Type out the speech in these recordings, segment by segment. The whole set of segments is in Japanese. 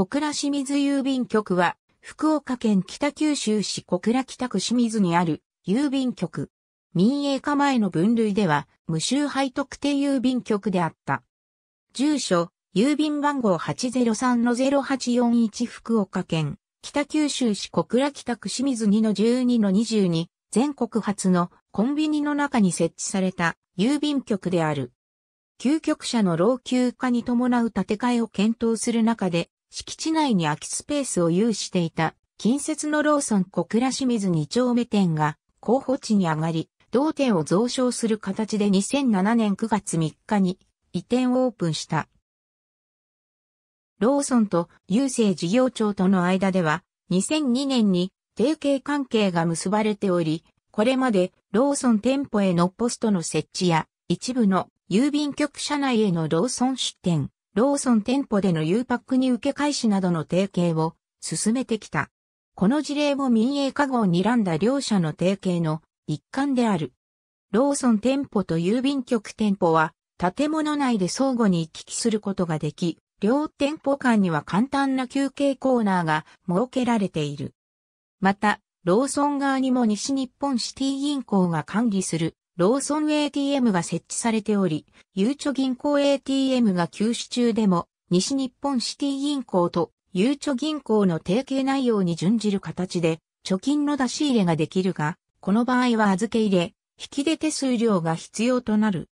小倉清水郵便局は、福岡県北九州市小倉北区清水にある郵便局。民営化前の分類では、無周配特定郵便局であった。住所、郵便番号803-0841福岡県、北九州市小倉北区清水2 12 22、全国初のコンビニの中に設置された郵便局である。究極者の老朽化に伴う建て替えを検討する中で、敷地内に空きスペースを有していた近接のローソン小倉清水2丁目店が候補地に上がり、同店を増床する形で2007年9月3日に移転オープンした。ローソンと郵政事業庁との間では2002年に提携関係が結ばれており、これまでローソン店舗へのポストの設置や一部の郵便局社内へのローソン出店、ローソン店舗での U パックに受け返しなどの提携を進めてきた。この事例も民営化後にらんだ両社の提携の一環である。ローソン店舗と郵便局店舗は建物内で相互に行き来することができ、両店舗間には簡単な休憩コーナーが設けられている。また、ローソン側にも西日本シティ銀行が管理するローソン ATM が設置されており、ゆうちょ銀行 ATM が休止中でも、西日本シティ銀行とゆうちょ銀行の提携内容に準じる形で、貯金の出し入れができるが、この場合は預け入れ、引き出手数料が必要となる。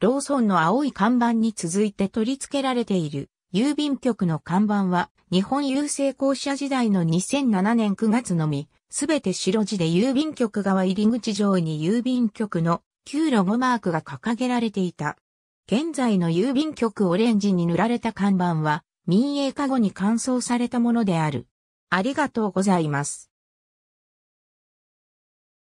ローソンの青い看板に続いて取り付けられている郵便局の看板は、日本郵政公社時代の2007年9月のみ、すべて白地で郵便局側入り口上に郵便局の旧ロゴマークが掲げられていた。現在の郵便局オレンジに塗られた看板は、民営化後に乾燥されたものである。ありがとうございます。